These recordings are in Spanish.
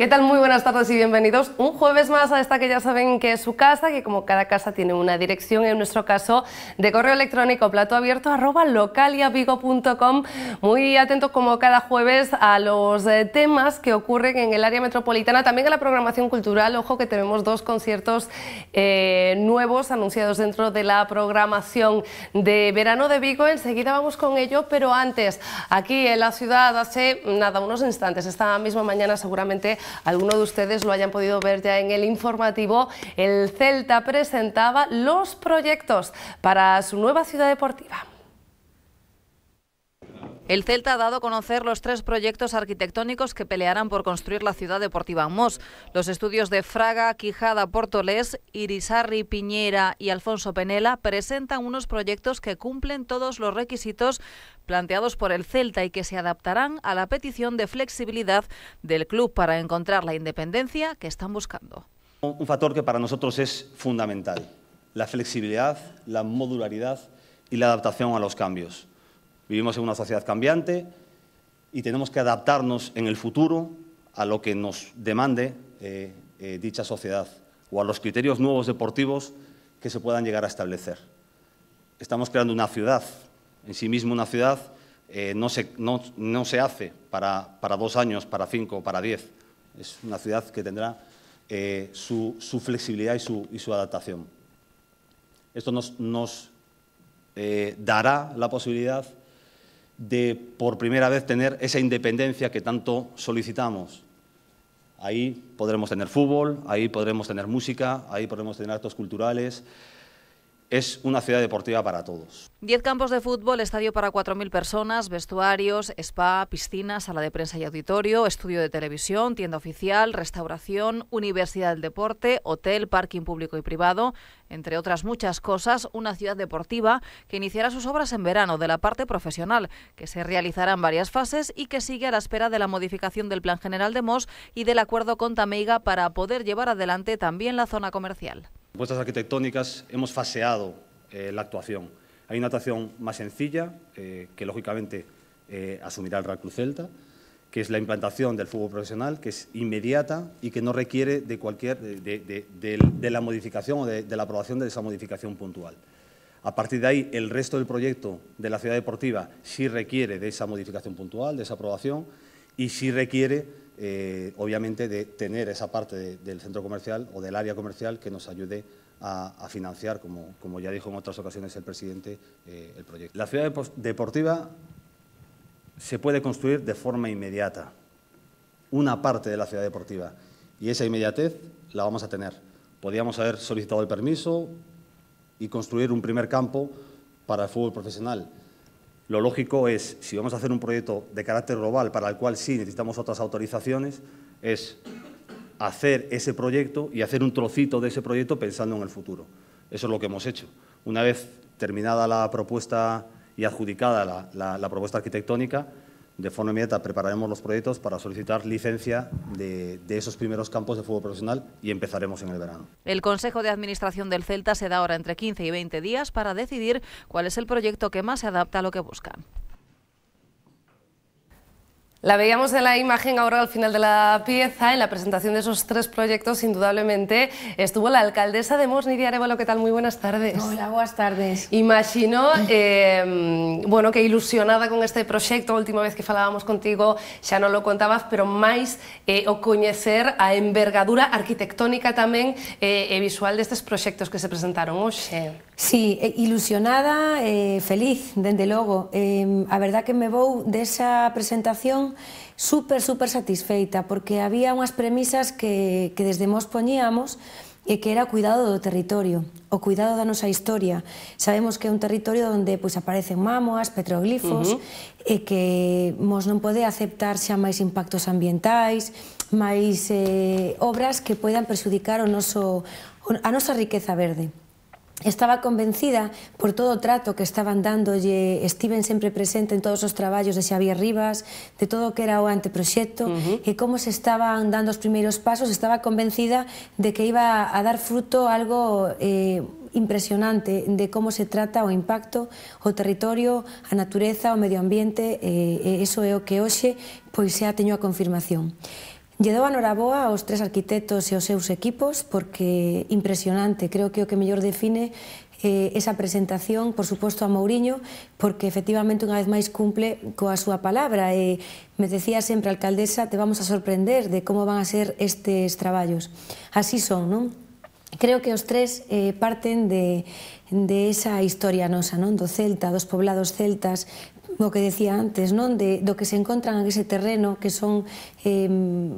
¿Qué tal? Muy buenas tardes y bienvenidos un jueves más a esta que ya saben que es su casa, que como cada casa tiene una dirección, en nuestro caso de correo electrónico plato abierto arroba localiavigo.com. Muy atento como cada jueves a los eh, temas que ocurren en el área metropolitana, también a la programación cultural. Ojo que tenemos dos conciertos eh, nuevos anunciados dentro de la programación de verano de Vigo. Enseguida vamos con ello, pero antes, aquí en la ciudad hace nada, unos instantes, esta misma mañana seguramente algunos de ustedes lo hayan podido ver ya en el informativo, el Celta presentaba los proyectos para su nueva ciudad deportiva. El Celta ha dado a conocer los tres proyectos arquitectónicos que pelearán por construir la ciudad deportiva en Mos. Los estudios de Fraga, Quijada, Portolés, Irisarri, Piñera y Alfonso Penela presentan unos proyectos que cumplen todos los requisitos planteados por el Celta y que se adaptarán a la petición de flexibilidad del club para encontrar la independencia que están buscando. Un factor que para nosotros es fundamental, la flexibilidad, la modularidad y la adaptación a los cambios. Vivimos en una sociedad cambiante y tenemos que adaptarnos en el futuro a lo que nos demande eh, eh, dicha sociedad o a los criterios nuevos deportivos que se puedan llegar a establecer. Estamos creando una ciudad, en sí mismo una ciudad eh, no, se, hace para, dos años, para cinco, para diez. Es una ciudad que tendrá su, flexibilidad y su, adaptación. Esto nos, nos dará la posibilidad de por primera vez tener esa independencia que tanto solicitamos. Ahí podremos tener fútbol, ahí podremos tener música, ahí podremos tener actos culturales, es una ciudad deportiva para todos. Diez campos de fútbol, estadio para 4.000 personas, vestuarios, spa, piscina, sala de prensa y auditorio, estudio de televisión, tienda oficial, restauración, universidad del deporte, hotel, parking público y privado, entre otras muchas cosas, una ciudad deportiva que iniciará sus obras en verano de la parte profesional, que se realizará en varias fases y que sigue a la espera de la modificación del Plan General de MOS y del acuerdo con Tameiga para poder llevar adelante también la zona comercial puestas arquitectónicas hemos faseado eh, la actuación. Hay una actuación más sencilla, eh, que lógicamente eh, asumirá el Real Cruz Celta, que es la implantación del fútbol profesional, que es inmediata y que no requiere de, cualquier, de la modificación o de, la aprobación de esa modificación puntual. A partir de ahí, el resto del proyecto de la ciudad deportiva sí requiere de esa modificación puntual, de esa aprobación, y sí requiere, eh, obviamente, de tener esa parte del centro comercial o del área comercial que nos ayude a, financiar, como, ya dijo en otras ocasiones el presidente, eh, el proyecto. La ciudad deportiva se puede construir de forma inmediata, una parte de la ciudad deportiva, y esa inmediatez la vamos a tener. Podríamos haber solicitado el permiso y construir un primer campo para el fútbol profesional lo lógico es, si vamos a hacer un proyecto de carácter global para el cual sí necesitamos otras autorizaciones, es hacer ese proyecto y hacer un trocito de ese proyecto pensando en el futuro. Eso es lo que hemos hecho. Una vez terminada la propuesta y adjudicada la, propuesta arquitectónica, de forma inmediata prepararemos los proyectos para solicitar licencia de, esos primeros campos de fútbol profesional y empezaremos en el verano. El Consejo de Administración del Celta se da ahora entre 15 y 20 días para decidir cuál es el proyecto que más se adapta a lo que buscan. La veíamos en la imagen ahora al final de la pieza, en la presentación de esos tres proyectos, indudablemente estuvo la alcaldesa de Mos, Nidia Arevalo. ¿Qué tal? Muy buenas tardes. Hola, buenas tardes. Imagino, eh, bueno, que ilusionada con este proyecto, última vez que falábamos contigo xa non lo contabas, pero máis eh, o coñecer a envergadura arquitectónica tamén eh, e visual destes proxectos que se presentaron hoxe. Sí, eh, ilusionada eh, feliz, dende logo. Eh, a verdad que me vou desa presentación super, super satisfeita, porque había unhas premisas que, que desde Mos poñíamos e que era o cuidado do territorio, o cuidado da nosa historia. Sabemos que é un territorio onde pois, aparecen mamoas, petroglifos, uh -huh. e que Mos non pode aceptar xa máis impactos ambientais, máis eh, obras que poidan perxudicar o noso, a nosa riqueza verde. Estaba convencida por todo o trato que estaban dándolle, estiven sempre presente en todos os traballos de Xavier Rivas, de todo o que era o anteproxecto, uh -huh. e como se estaban dando os primeiros pasos, estaba convencida de que iba a dar fruto algo eh, impresionante de como se trata o impacto, o territorio, a natureza, o medio ambiente, eh, e iso é o que hoxe pois xa teño a confirmación. Lle dou a noraboa aos tres arquitectos e aos seus equipos porque impresionante, creo que o que mellor define eh, esa presentación, por suposto, a Mourinho, porque efectivamente unha vez máis cumple coa súa palabra. E me decía sempre, alcaldesa, te vamos a sorprender de como van a ser estes traballos. Así son, non? Creo que os tres eh, parten de, de esa historia nosa, non? Do Celta, dos poblados celtas, o que decía antes, non de, do que se encontran en ese terreno, que son eh,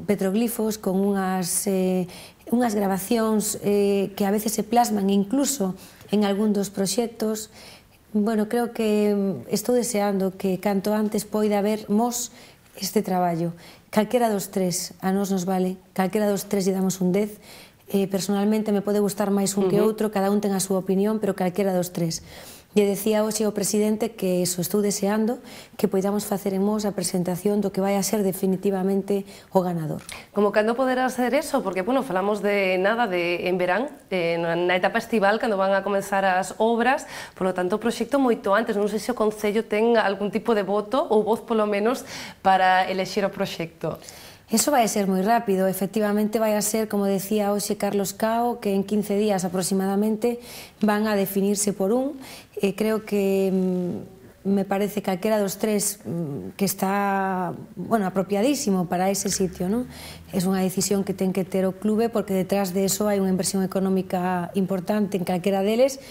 petroglifos con unhas, eh, unhas grabacións eh, que a veces se plasman incluso en algún dos proxectos. Bueno, creo que estou deseando que canto antes poida haber mos este traballo. Calquera dos tres, a nos nos vale, calquera dos tres lle damos un 10, eh, personalmente me pode gustar máis un uh -huh. que outro, cada un ten a súa opinión, pero calquera dos tres. Lle decía hoxe o presidente que iso estou deseando que poidamos facer en mos a presentación do que vai a ser definitivamente o ganador. Como cando poderá ser eso? Porque, bueno, falamos de nada de en verán, eh, na etapa estival, cando van a comenzar as obras, polo tanto, o proxecto moito antes. Non sei se o Concello ten algún tipo de voto ou voz, polo menos, para elexir o proxecto. Eso va a ser muy rápido, efectivamente va a ser, como decía Ose Carlos Cao, que en 15 días aproximadamente van a definirse por un. Eh, creo que mm, me parece calquera dos tres mm, que está, bueno, apropiadísimo para ese sitio, ¿no? Es unha decisión que ten que ter o clube porque detrás de eso hai unha inversión económica importante en calquera deles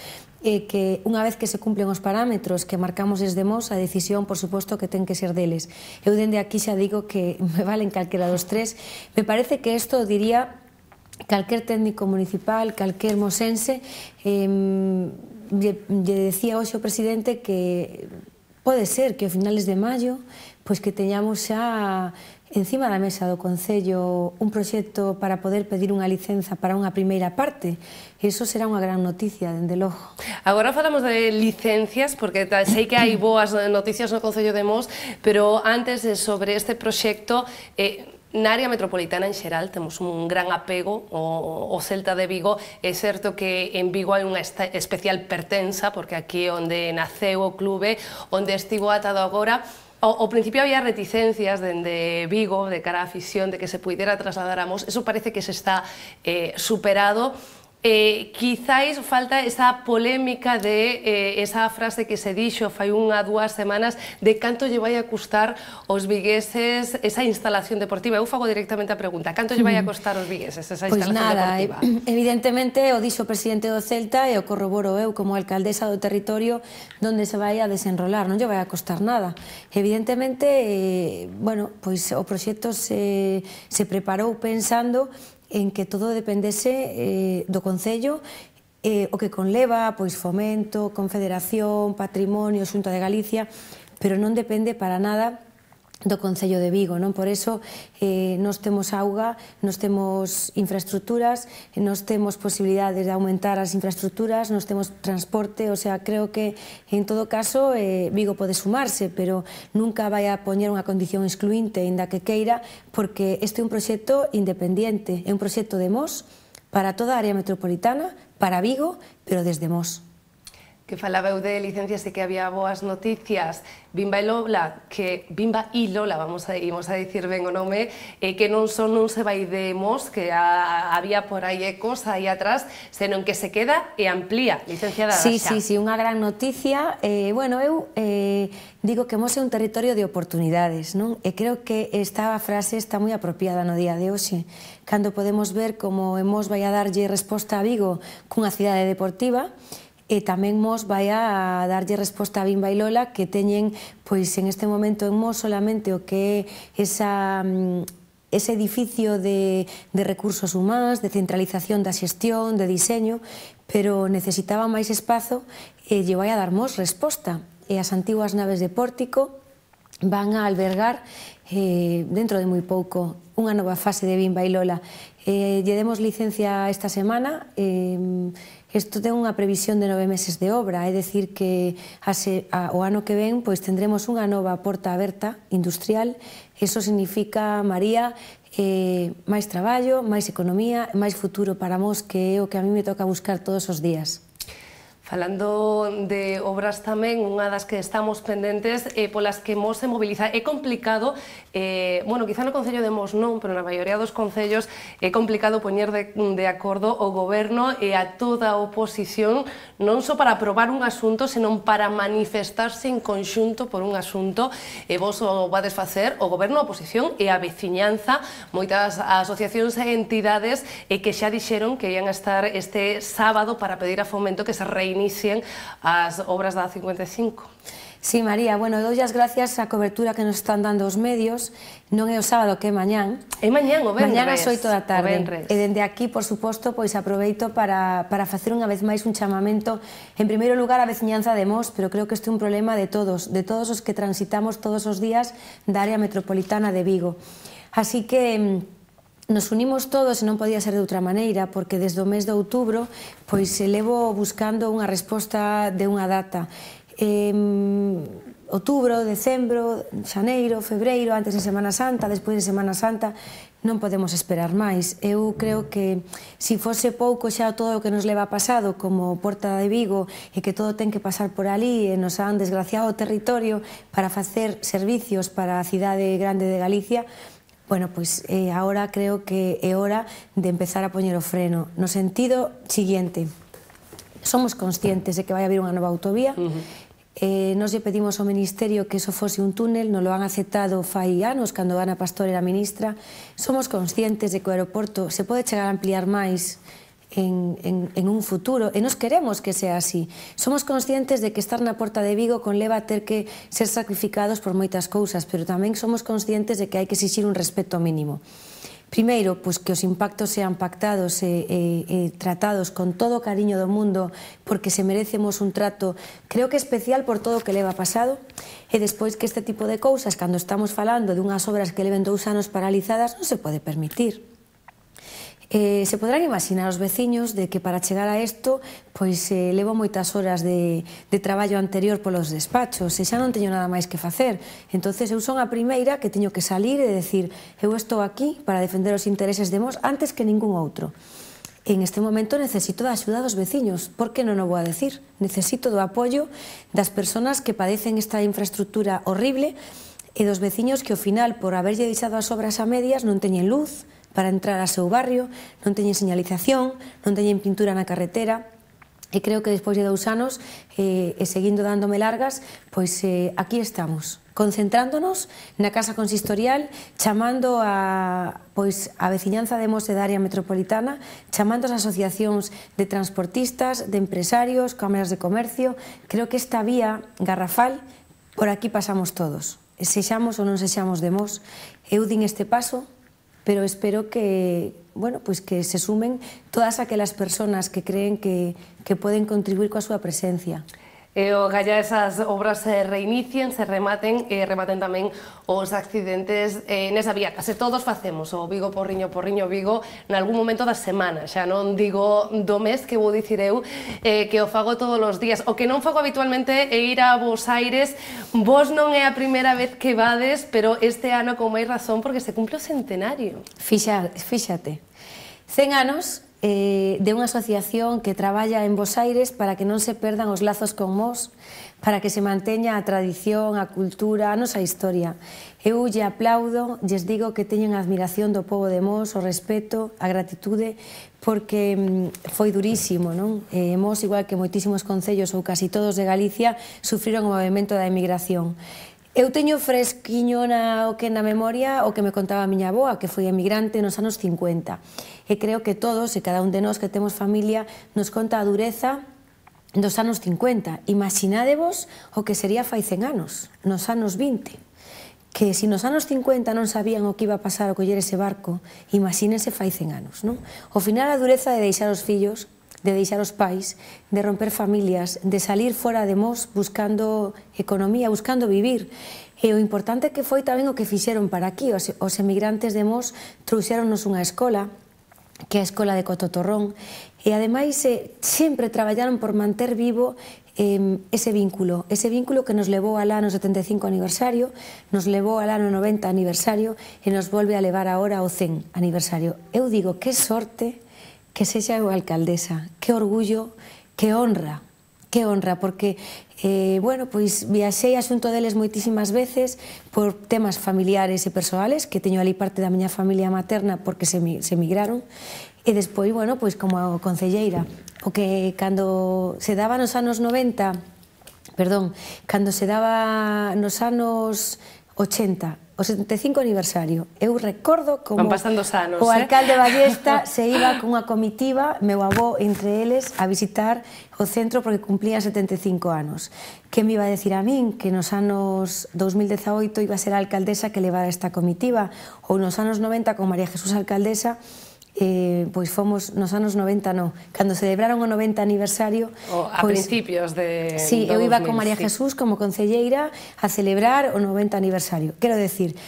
e que unha vez que se cumplen os parámetros que marcamos desde Mos, a decisión, por suposto, que ten que ser deles. Eu dende aquí xa digo que me valen calquera dos tres. Me parece que isto diría calquer técnico municipal, calquer mosense, eh, lle, lle decía hoxe o presidente que pode ser que a finales de maio pois que teñamos xa encima da mesa do Concello un proxecto para poder pedir unha licenza para unha primeira parte. Eso será unha gran noticia, dende logo. Agora falamos de licencias, porque sei que hai boas noticias no Concello de Mos, pero antes sobre este proxecto, eh, Na área metropolitana en xeral temos un gran apego ao, ao Celta de Vigo. É certo que en Vigo hai unha especial pertenza, porque aquí onde naceu o clube, onde estivo atado agora, ao, principio había reticencias dende Vigo, de cara á afición, de que se pudiera trasladar a Mos. Eso parece que se está eh, superado. Eh, quizáis falta esa polémica de eh, esa frase que se dixo fai unha dúas semanas de canto lle vai a custar os vigueses esa instalación deportiva. Eu fago directamente a pregunta, canto lle vai a costar os vigueses esa instalación pois instalación nada, deportiva? Pois nada, evidentemente o dixo o presidente do Celta e o corroboro eu como alcaldesa do territorio donde se vai a desenrolar, non lle vai a costar nada. Evidentemente, eh, bueno, pois o proxecto se, se preparou pensando en que todo dependese eh, do Concello eh, o que conleva, pois Fomento, Confederación, Patrimonio, Xunta de Galicia, pero non depende para nada do Concello de Vigo, non? Por eso eh nos temos auga, nos temos infraestructuras, nos temos posibilidades de aumentar as infraestructuras, nos temos transporte, o sea, creo que en todo caso eh Vigo pode sumarse, pero nunca vai a poñer unha condición excluinte inda que queira, porque este é un proxecto independiente, é un proxecto de Mos para toda a área metropolitana, para Vigo, pero desde Mos que falaba eu de licencias e que había boas noticias, Bimba e Lola, que Bimba e Lola, vamos a, vamos a decir ben o nome, e que non son un se vai de mos, que a, había por aí ecos aí atrás, senón que se queda e amplía, licenciada sí, xa. Sí, sí, unha gran noticia. Eh, bueno, eu eh, digo que mos é un territorio de oportunidades, non? E creo que esta frase está moi apropiada no día de hoxe, cando podemos ver como Mos vai a darlle resposta a Vigo cunha cidade deportiva, e tamén Mos vai a darlle resposta a Bimba e Lola que teñen pois en este momento en Mos solamente o que é esa mm, ese edificio de, de recursos humanos, de centralización da xestión, de diseño, pero necesitaba máis espazo e lle vai a dar Mos resposta. E as antiguas naves de pórtico van a albergar eh, dentro de moi pouco unha nova fase de Bimba e Lola. Eh, lle demos licencia esta semana, eh, Isto ten unha previsión de nove meses de obra, é dicir que a, o ano que ven pois tendremos unha nova porta aberta industrial. Eso significa, María, eh, máis traballo, máis economía, máis futuro para mos, que é o que a mí me toca buscar todos os días. Falando de obras tamén, unha das que estamos pendentes eh, polas que Mos se mobiliza. É complicado, eh, bueno, quizá no Concello de Mos non, pero na maioría dos concellos é complicado poñer de, de acordo o goberno e a toda a oposición non só para aprobar un asunto, senón para manifestarse en conxunto por un asunto. E vos o vades facer o goberno, a oposición e a veciñanza, moitas asociacións e entidades eh, que xa dixeron que ian a estar este sábado para pedir a fomento que se reine inicien as obras da 55. Sí, María, bueno, doy as gracias á cobertura que nos están dando os medios. Non é o sábado que é mañán. É mañán, o venres. Mañán as 8 da tarde. E dende aquí, por suposto, pois aproveito para, para facer unha vez máis un chamamento, en primeiro lugar, a veciñanza de Mos, pero creo que este é un problema de todos, de todos os que transitamos todos os días da área metropolitana de Vigo. Así que mm, Nos unimos todos e non podía ser de outra maneira porque desde o mes de outubro pois se levo buscando unha resposta de unha data. Em, outubro, decembro, xaneiro, febreiro, antes de Semana Santa, despois de Semana Santa, non podemos esperar máis. Eu creo que se fose pouco xa todo o que nos leva pasado como Porta de Vigo e que todo ten que pasar por ali e nos han desgraciado o territorio para facer servicios para a cidade grande de Galicia, Bueno, pois eh, agora creo que é hora de empezar a poñer o freno no sentido siguiente. Somos conscientes de que vai haber unha nova autovía, uh -huh. Eh, nos lle pedimos ao Ministerio que eso fose un túnel, non lo han aceptado fai anos, cando Ana Pastor era ministra. Somos conscientes de que o aeroporto se pode chegar a ampliar máis, en, en, en un futuro e nos queremos que sea así. Somos conscientes de que estar na Porta de Vigo conleva ter que ser sacrificados por moitas cousas, pero tamén somos conscientes de que hai que exixir un respeto mínimo. Primeiro, pois que os impactos sean pactados e, e, e tratados con todo o cariño do mundo porque se merecemos un trato, creo que especial por todo o que leva pasado e despois que este tipo de cousas, cando estamos falando dunhas obras que leven dous anos paralizadas, non se pode permitir. Eh, se podrán imaginar os veciños de que para chegar a isto pois eh, levo moitas horas de, de traballo anterior polos despachos e xa non teño nada máis que facer. entonces eu son a primeira que teño que salir e decir eu estou aquí para defender os intereses de Mos antes que ningún outro. En este momento necesito da axuda dos veciños, por que non o vou a decir? Necesito do apoio das persoas que padecen esta infraestructura horrible e dos veciños que ao final, por haberlle deixado as obras a medias, non teñen luz, para entrar a seu barrio, non teñen señalización, non teñen pintura na carretera, e creo que despois de dous anos, eh, e seguindo dándome largas, pois eh, aquí estamos, concentrándonos na Casa Consistorial, chamando a, pois, a veciñanza de Mose da área metropolitana, chamando as asociacións de transportistas, de empresarios, cámaras de comercio. Creo que esta vía garrafal, por aquí pasamos todos. Sexamos ou non sexamos de Mos, eu din este paso pero espero que, bueno, pues que se sumen todas aquellas personas que creen que, que pueden contribuir con su presencia. E o galla esas obras se reinicien, se rematen e rematen tamén os accidentes eh, nesa vía. Case todos facemos o Vigo Porriño Porriño Vigo nalgún momento da semana, xa non digo do mes que vou dicir eu eh, que o fago todos os días. O que non fago habitualmente é ir a Bos Aires. Vos non é a primeira vez que vades, pero este ano con máis razón porque se cumple o centenario. Fixar, fíxate, 100 anos eh, de unha asociación que traballa en Bos Aires para que non se perdan os lazos con Mos, para que se manteña a tradición, a cultura, a nosa historia. Eu lle aplaudo, lles digo que teñen a admiración do povo de Mos, o respeto, a gratitude, porque mm, foi durísimo, non? Eh, Mos, igual que moitísimos concellos ou casi todos de Galicia, sufriron o movimento da emigración. Eu teño fresquiño na, o que na memoria o que me contaba a miña aboa, que foi emigrante nos anos 50. E creo que todos e cada un de nós que temos familia nos conta a dureza dos anos 50. Imaginadevos o que sería fai 100 anos, nos anos 20. Que se si nos anos 50 non sabían o que iba a pasar o coller ese barco, imagínense fai 100 anos, non? O final a dureza de deixar os fillos de deixar os pais, de romper familias, de salir fora de Mos buscando economía, buscando vivir. E o importante que foi tamén o que fixeron para aquí. Os, os emigrantes de Mos trouxeronnos unha escola, que é a Escola de Cototorrón, e ademais eh, sempre traballaron por manter vivo eh, ese vínculo, ese vínculo que nos levou al ano 75 aniversario, nos levou al ano 90 aniversario e nos volve a levar agora ao 100 aniversario. Eu digo, que sorte que sexa eu alcaldesa. Que orgullo, que honra, que honra, porque, eh, bueno, pois viaxei a xunto deles moitísimas veces por temas familiares e persoales, que teño ali parte da miña familia materna porque se, se emigraron, e despois, bueno, pois como concelleira, o que cando se daba nos anos 90, perdón, cando se daba nos anos 80, o 75 aniversario. Eu recordo como pasando anos, o eh. alcalde eh? Ballesta se iba cunha comitiva, meu avó entre eles, a visitar o centro porque cumplía 75 anos. Que me iba a decir a min que nos anos 2018 iba a ser a alcaldesa que levara esta comitiva ou nos anos 90 con María Jesús alcaldesa eh, pois fomos nos anos 90, no, cando celebraron o 90 aniversario... O, a pois, principios de... Sí, eu iba con María sí. Jesús como concelleira a celebrar o 90 aniversario. Quero decir,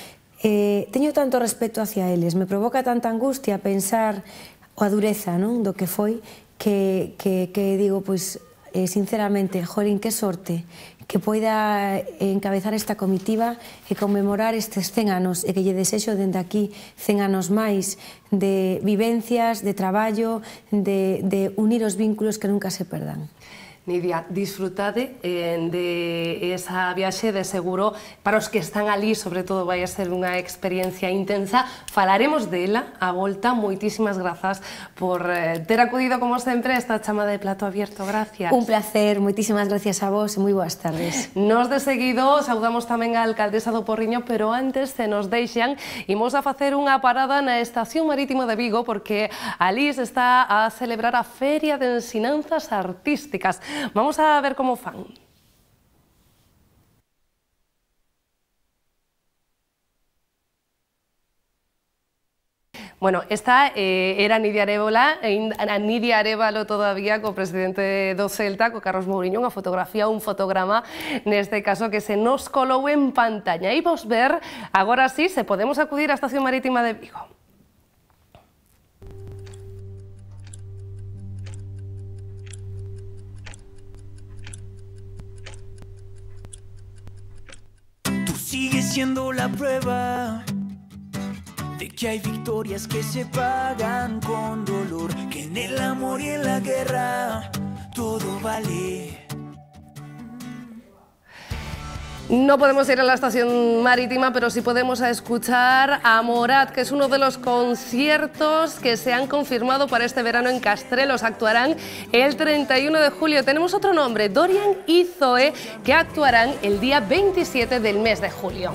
eh, teño tanto respeto hacia eles, me provoca tanta angustia pensar a dureza non do que foi que, que, que digo, pois, eh, sinceramente, jolín, que sorte que poida encabezar esta comitiva e conmemorar estes 100 anos e que lle desexo dende aquí 100 anos máis de vivencias, de traballo, de, de unir os vínculos que nunca se perdan. Nidia, disfrutade eh, de esa viaxe de seguro para os que están ali, sobre todo vai a ser unha experiencia intensa. Falaremos dela a volta. Moitísimas grazas por eh, ter acudido como sempre esta chamada de plato abierto. Gracias. Un placer, moitísimas gracias a vos e moi boas tardes. Nos de seguido saudamos tamén a alcaldesa do Porriño, pero antes se nos deixan imos a facer unha parada na Estación Marítima de Vigo porque alí se está a celebrar a Feria de Ensinanzas Artísticas. Vamos a ver cómo fan. Bueno, esta eh, era Nidia Arevalo, Nidia Arevalo todavía con presidente do Celta, con Carlos Mourinho, una fotografía, un fotograma, en este caso, que se nos coló en pantalla. Y vos ver, ahora sí, se podemos acudir a Estación Marítima de Vigo. sigue siendo la prueba de que hay victorias que se pagan con dolor, que en el amor y en la guerra todo vale. No podemos ir a la estación marítima, pero sí podemos escuchar a Morat, que es uno de los conciertos que se han confirmado para este verano en Castrelos. Actuarán el 31 de julio. Tenemos otro nombre, Dorian y Zoe, que actuarán el día 27 del mes de julio.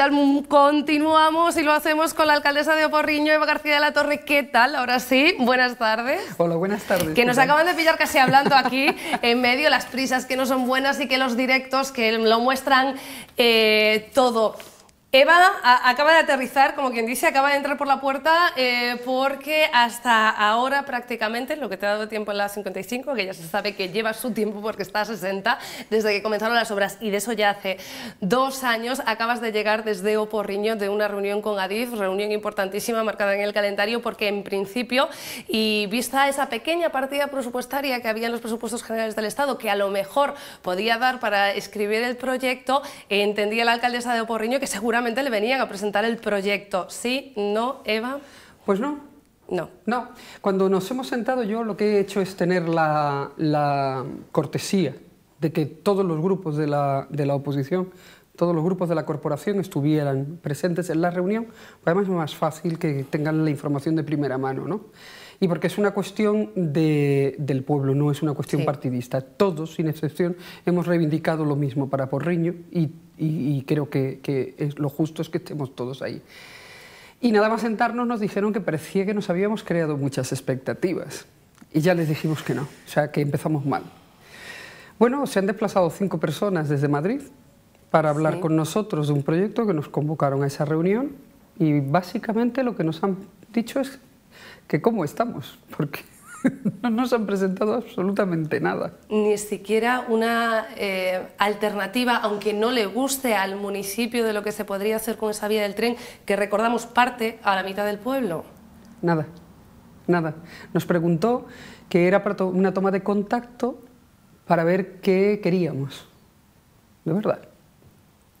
Tal, continuamos y lo hacemos con la alcaldesa de Oporriño, Eva García de la Torre. ¿Qué tal? Ahora sí, buenas tardes. Hola, buenas tardes. Que nos acaban de pillar casi hablando aquí, en medio, las prisas que no son buenas y que los directos que lo muestran eh, todo Eva acaba de aterrizar, como quien dice, acaba de entrar por la puerta eh, porque hasta ahora prácticamente, lo que te ha dado tiempo en la 55, que ya se sabe que lleva su tiempo porque está a 60, desde que comenzaron las obras y de eso ya hace dos años, acabas de llegar desde Oporriño de una reunión con Adif, reunión importantísima marcada en el calendario porque en principio, y vista esa pequeña partida presupuestaria que había en los presupuestos generales del Estado, que a lo mejor podía dar para escribir el proyecto, entendía la alcaldesa de Oporriño que seguramente le venían a presentar el proyecto. ¿Sí? ¿No, Eva? Pues no. No. No. Cuando nos hemos sentado, yo lo que he hecho es tener la, cortesía de que todos los grupos de la, oposición todos los grupos de la corporación estuvieran presentes en la reunión, además es más fácil que tengan la información de primera mano, ¿no? Y porque es una cuestión del pueblo, no es una cuestión partidista. Todos, sin excepción, hemos reivindicado lo mismo para Porriño y y, creo que, lo justo es que estemos todos ahí. Y nada más sentarnos nos dijeron que parecía que nos habíamos creado muchas expectativas. Y ya les dijimos que no, o sea, que empezamos mal. Bueno, se han desplazado cinco personas desde Madrid para hablar con nosotros de un proyecto que nos convocaron a esa reunión y básicamente lo que nos han dicho es que cómo estamos, porque no nos han presentado absolutamente nada. Ni siquiera una eh, alternativa, aunque no le guste al municipio de lo que se podría hacer con esa vía del tren, que recordamos parte a la mitad del pueblo. Nada, nada. Nos preguntó que era una toma de contacto para ver qué queríamos. De verdad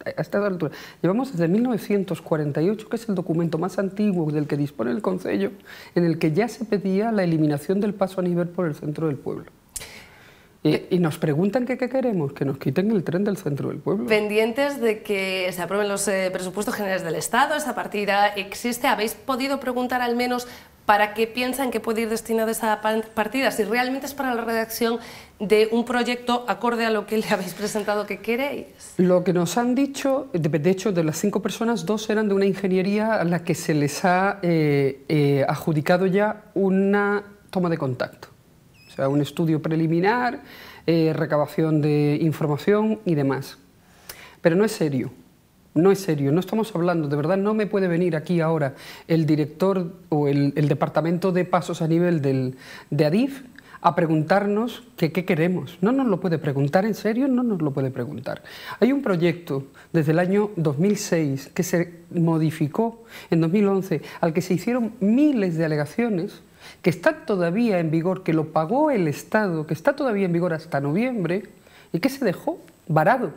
a esta altura. Llevamos desde 1948, que es el documento más antiguo del que dispone el Consejo, en el que ya se pedía la eliminación del paso a nivel por el centro del pueblo. Y, nos preguntan que qué queremos, que nos quiten el tren del centro del pueblo. Pendientes de que se aprueben los eh, presupuestos generales del Estado, esa partida existe. ¿Habéis podido preguntar al menos para qué piensan que puede ir destinada esa partida, si realmente es para la redacción de un proyecto acorde a lo que le habéis presentado que queréis. Lo que nos han dicho, de hecho, de las cinco personas, dos eran de una ingeniería a la que se les ha eh, eh, adjudicado ya una toma de contacto, o sea, un estudio preliminar, eh, recabación de información y demás. Pero no es serio no es serio, no estamos hablando, de verdad no me puede venir aquí ahora el director o el, departamento de pasos a nivel del, de ADIF a preguntarnos que qué queremos. No nos lo puede preguntar, en serio no nos lo puede preguntar. Hay un proyecto desde el año 2006 que se modificó en 2011, al que se hicieron miles de alegaciones, que está todavía en vigor, que lo pagó el Estado, que está todavía en vigor hasta noviembre y que se dejó varado.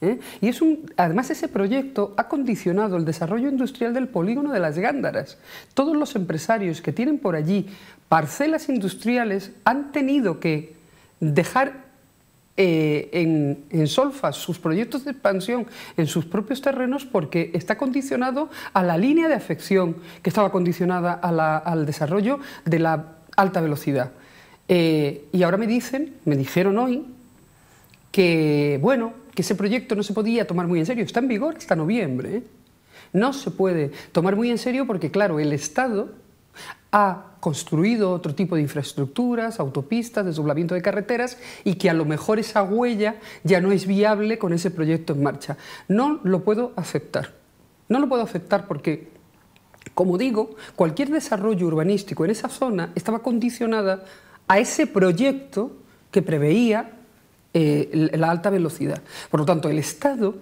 ¿eh? Y es además ese proyecto ha condicionado el desarrollo industrial del polígono de las Gándaras. Todos los empresarios que tienen por allí parcelas industriales han tenido que dejar eh, en, en solfas sus proyectos de expansión en sus propios terrenos porque está condicionado a la línea de afección que estaba condicionada al desarrollo de la alta velocidad. Eh, y ahora me dicen, me dijeron hoy, que bueno, que ese proyecto no se podía tomar muy en serio. Está en vigor hasta noviembre. No se puede tomar muy en serio porque, claro, el Estado ha construido otro tipo de infraestructuras, autopistas, desdoblamiento de carreteras y que a lo mejor esa huella ya no es viable con ese proyecto en marcha. No lo puedo aceptar. No lo puedo aceptar porque, como digo, cualquier desarrollo urbanístico en esa zona estaba condicionada a ese proyecto que preveía eh, la alta velocidad. Por lo tanto, el Estado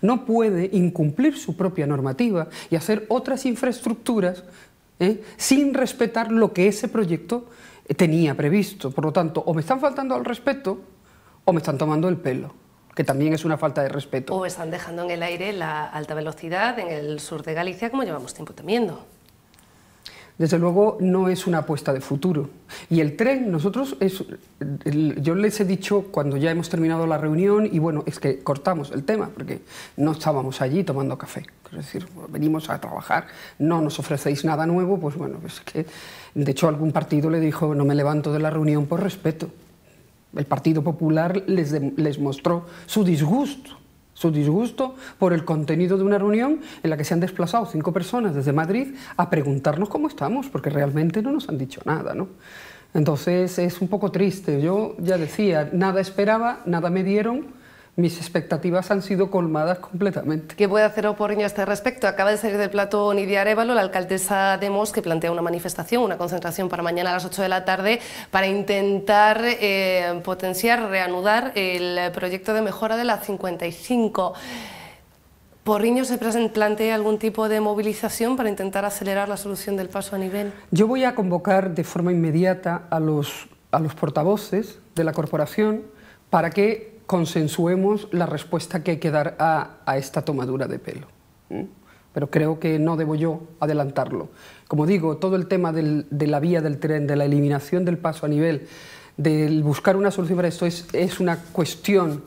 no puede incumplir su propia normativa y hacer otras infraestructuras ¿eh? sin respetar lo que ese proyecto eh, tenía previsto. Por lo tanto, o me están faltando al respeto o me están tomando el pelo que también es una falta de respeto. O están dejando en el aire la alta velocidad en el sur de Galicia, como llevamos tiempo temiendo desde luego no es una apuesta de futuro. Y el tren, nosotros, es, yo les he dicho cuando ya hemos terminado la reunión, y bueno, es que cortamos el tema, porque no estábamos allí tomando café. Es decir, venimos a trabajar, no nos ofrecéis nada nuevo, pues bueno, es que, de hecho, algún partido le dijo, no me levanto de la reunión por respeto. El Partido Popular les, les mostró su disgusto su disgusto por el contenido de una reunión en la que se han desplazado cinco personas desde Madrid a preguntarnos cómo estamos, porque realmente no nos han dicho nada, ¿no? Entonces es un poco triste. Yo ya decía, nada esperaba, nada me dieron mis expectativas han sido colmadas completamente. ¿Qué puede hacer Oporriño a este respecto? Acaba de salir del plato Nidia Arevalo, la alcaldesa de Mos, que plantea una manifestación, una concentración para mañana a las 8 de la tarde para intentar eh, potenciar, reanudar el proyecto de mejora de la 55. ¿Porriño se plantea algún tipo de movilización para intentar acelerar la solución del paso a nivel? Yo voy a convocar de forma inmediata a los, a los portavoces de la corporación para que consensuemos la respuesta que hay que dar a, esta tomadura de pelo. Pero creo que no debo yo adelantarlo. Como digo, todo el tema de la vía del tren, de la eliminación del paso a nivel, de buscar una solución para esto, es, es una cuestión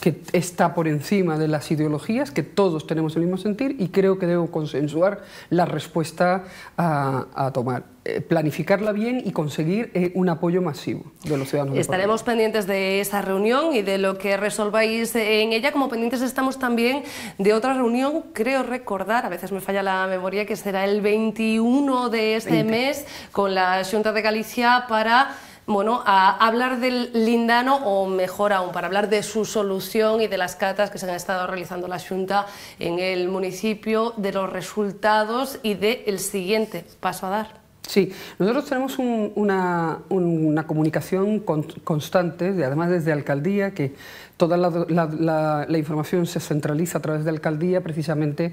que está por encima de las ideologías, que todos tenemos el mismo sentir y creo que debo consensuar la respuesta a, a tomar. Eh, planificarla bien y conseguir eh, un apoyo masivo de los ciudadanos. Estaremos pendientes de esa reunión y de lo que resolváis en ella, como pendientes estamos también de otra reunión, creo recordar, a veces me falla la memoria, que será el 21 de este mes con la Junta de Galicia para bueno, hablar del lindano o mejor aún, para hablar de su solución y de las catas que se han estado realizando la Junta en el municipio, de los resultados y del el siguiente paso a dar. Sí, nosotros tenemos una, comunicación constante, además desde alcaldía, que toda la, información se centraliza a través de alcaldía precisamente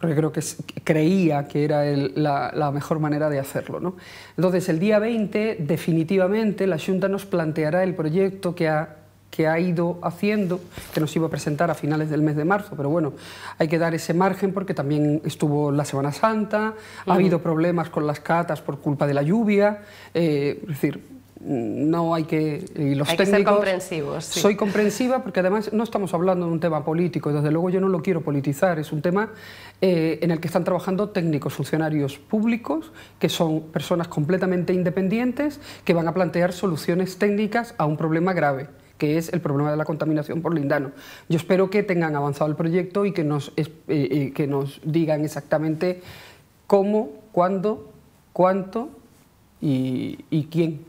porque creo que creía que era la, mejor manera de hacerlo. ¿no? Entonces, el día 20, definitivamente, la Junta nos planteará el proyecto que ha que ha ido haciendo, que nos iba a presentar a finales del mes de marzo, pero bueno, hay que dar ese margen porque también estuvo la Semana Santa, ha habido problemas con las catas por culpa de la lluvia, eh, es decir, no hay que... los que ser comprensivos. Soy comprensiva porque además no estamos hablando de un tema político, desde luego yo no lo quiero politizar, es un tema eh, en el que están trabajando técnicos, funcionarios públicos, que son personas completamente independientes, que van a plantear soluciones técnicas a un problema grave que es el problema de la contaminación por lindano. Yo espero que tengan avanzado el proyecto y que nos, eh, eh, que nos digan exactamente cómo, cuándo, cuánto y quién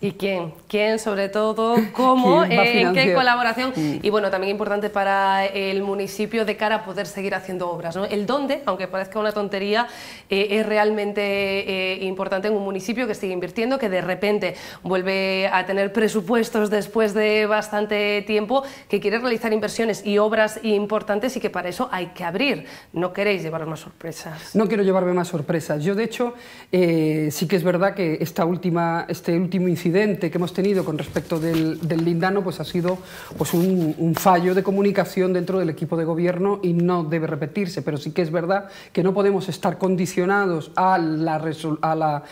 ¿Y quién? ¿Quién sobre todo? ¿Cómo? ¿En qué colaboración? Mm. Y bueno, también importante para el municipio de cara a poder seguir haciendo obras. ¿no? El dónde, aunque parezca una tontería, eh, es realmente eh, importante en un municipio que sigue invirtiendo, que de repente vuelve a tener presupuestos después de bastante tiempo, que quiere realizar inversiones y obras importantes y que para eso hay que abrir. No queréis llevaros más sorpresas. No quiero llevarme más sorpresas. Yo, de hecho, eh, sí que es verdad que esta última, este último incidente incidente que hemos tenido con respecto del, Lindano pues ha sido pues un, fallo de comunicación dentro del equipo de gobierno y no debe repetirse, pero sí que es verdad que no podemos estar condicionados a la, a la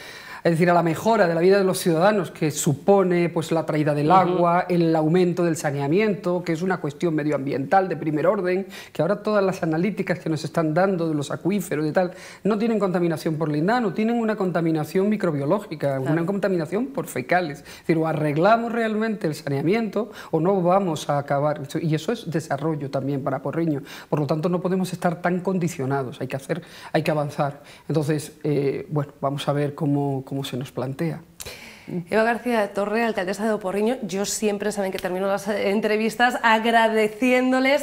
es decir, a la mejora de la vida de los ciudadanos, que supone pues, la traída del agua, el aumento del saneamiento, que es una cuestión medioambiental de primer orden, que ahora todas las analíticas que nos están dando de los acuíferos y tal, no tienen contaminación por lindano, tienen una contaminación microbiológica, una contaminación por fecales. Es decir, o arreglamos realmente el saneamiento o no vamos a acabar. Y eso es desarrollo también para Porriño. Por lo tanto, no podemos estar tan condicionados, hay que hacer, hay que avanzar. Entonces, eh, bueno, vamos a ver cómo como se nos plantea. Eva García de Torre, alcaldesa de Oporriño, yo siempre saben que termino las entrevistas agradeciéndoles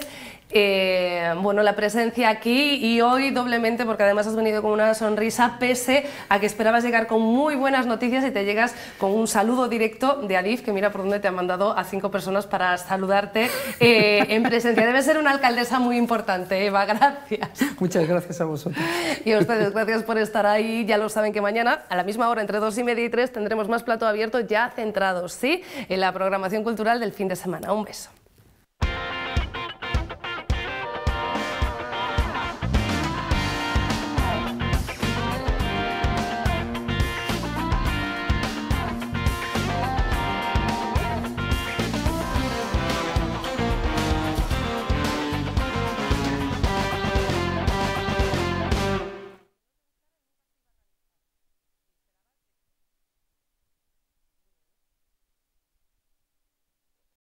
eh, bueno, la presencia aquí y hoy doblemente porque además has venido con una sonrisa pese a que esperabas llegar con muy buenas noticias y te llegas con un saludo directo de Alif, que mira por dónde te ha mandado a cinco personas para saludarte eh, en presencia. Debe ser una alcaldesa muy importante, Eva, gracias. Muchas gracias a vosotros. Y a ustedes, gracias por estar ahí. Ya lo saben que mañana, a la misma hora, entre dos y media y tres, tendremos más plato abierto ya centrados, ¿sí? En la programación cultural del fin de semana. Un beso.